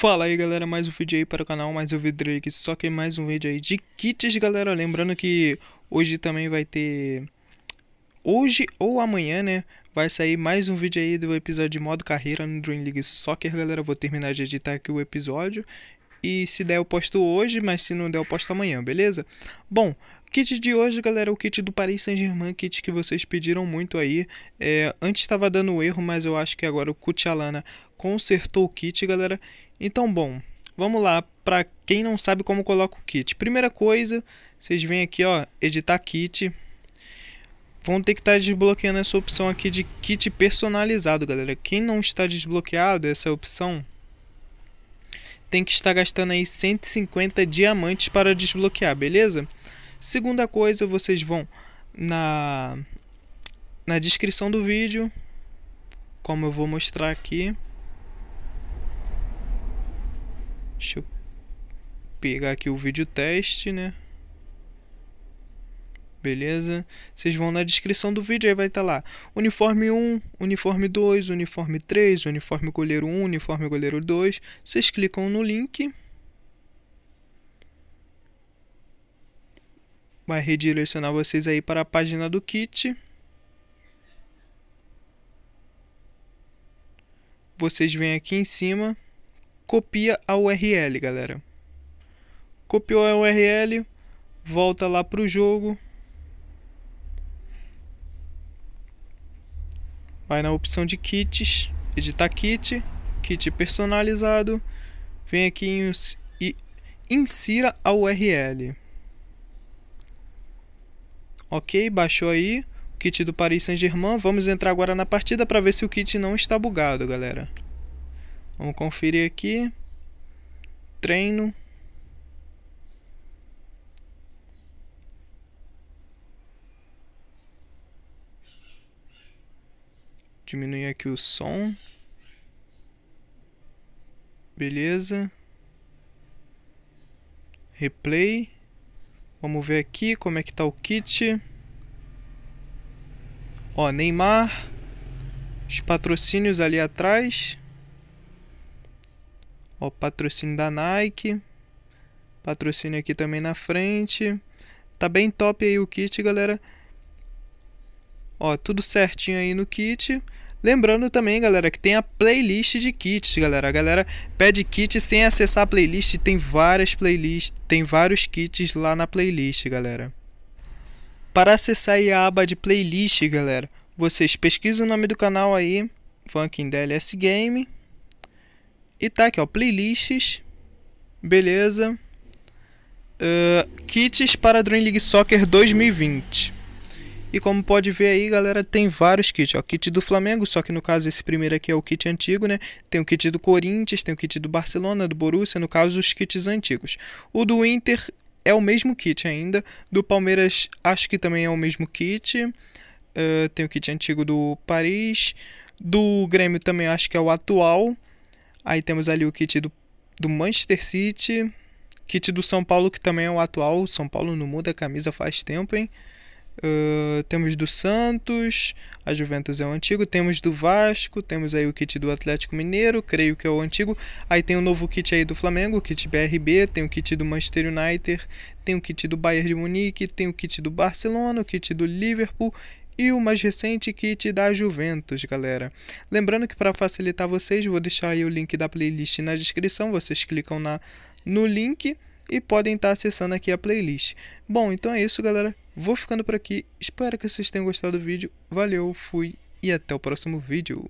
Fala aí galera, mais um vídeo aí para o canal, mais um vídeo aqui, só que mais um vídeo aí de kits galera, lembrando que hoje também vai ter, hoje ou amanhã né, vai sair mais um vídeo aí do episódio de modo carreira no Dream League Soccer galera, vou terminar de editar aqui o episódio e se der eu posto hoje, mas se não der eu posto amanhã, beleza? Bom, Kit de hoje, galera, o kit do Paris Saint-Germain, kit que vocês pediram muito aí. É, antes estava dando erro, mas eu acho que agora o Kutialana consertou o kit, galera. Então, bom, vamos lá para quem não sabe como coloca o kit. Primeira coisa, vocês vêm aqui, ó, editar kit. Vão ter que estar tá desbloqueando essa opção aqui de kit personalizado, galera. Quem não está desbloqueado essa opção, tem que estar gastando aí 150 diamantes para desbloquear, beleza? Segunda coisa, vocês vão na, na descrição do vídeo, como eu vou mostrar aqui. Deixa eu pegar aqui o vídeo teste, né? Beleza? Vocês vão na descrição do vídeo, aí vai estar tá lá. Uniforme 1, uniforme 2, uniforme 3, uniforme goleiro 1, uniforme goleiro 2. Vocês clicam no link. vai redirecionar vocês aí para a página do kit. Vocês vêm aqui em cima, copia a URL, galera. Copiou a URL, volta lá para o jogo. Vai na opção de kits, editar kit, kit personalizado. Vem aqui e insira a URL. Ok, baixou aí o kit do Paris Saint-Germain. Vamos entrar agora na partida para ver se o kit não está bugado, galera. Vamos conferir aqui. Treino. Diminuir aqui o som. Beleza. Replay. Vamos ver aqui como é que tá o kit. Ó, Neymar. Os patrocínios ali atrás. Ó, patrocínio da Nike. Patrocínio aqui também na frente. Tá bem top aí o kit, galera. Ó, tudo certinho aí no kit. Lembrando também, galera, que tem a playlist de kits, galera. A galera pede kit sem acessar a playlist, tem várias playlists, tem vários kits lá na playlist, galera. Para acessar a aba de playlist, galera, vocês pesquisam o nome do canal aí, Funkin' DLS Game. E tá aqui, ó, playlists. Beleza. Uh, kits para Dream League Soccer 2020. E como pode ver aí, galera, tem vários kits. Ó, é kit do Flamengo, só que no caso esse primeiro aqui é o kit antigo, né? Tem o kit do Corinthians, tem o kit do Barcelona, do Borussia, no caso os kits antigos. O do Inter é o mesmo kit ainda. Do Palmeiras, acho que também é o mesmo kit. Uh, tem o kit antigo do Paris. Do Grêmio também acho que é o atual. Aí temos ali o kit do, do Manchester City. Kit do São Paulo, que também é o atual. São Paulo não muda a camisa faz tempo, hein? Uh, temos do Santos, a Juventus é o antigo. Temos do Vasco, temos aí o kit do Atlético Mineiro, creio que é o antigo. Aí tem o novo kit aí do Flamengo, o kit BRB, tem o kit do Manchester United, tem o kit do Bayern de Munique, tem o kit do Barcelona, o kit do Liverpool e o mais recente kit da Juventus, galera. Lembrando que para facilitar vocês, vou deixar aí o link da playlist na descrição, vocês clicam na no link e podem estar tá acessando aqui a playlist. Bom, então é isso, galera. Vou ficando por aqui, espero que vocês tenham gostado do vídeo. Valeu, fui e até o próximo vídeo.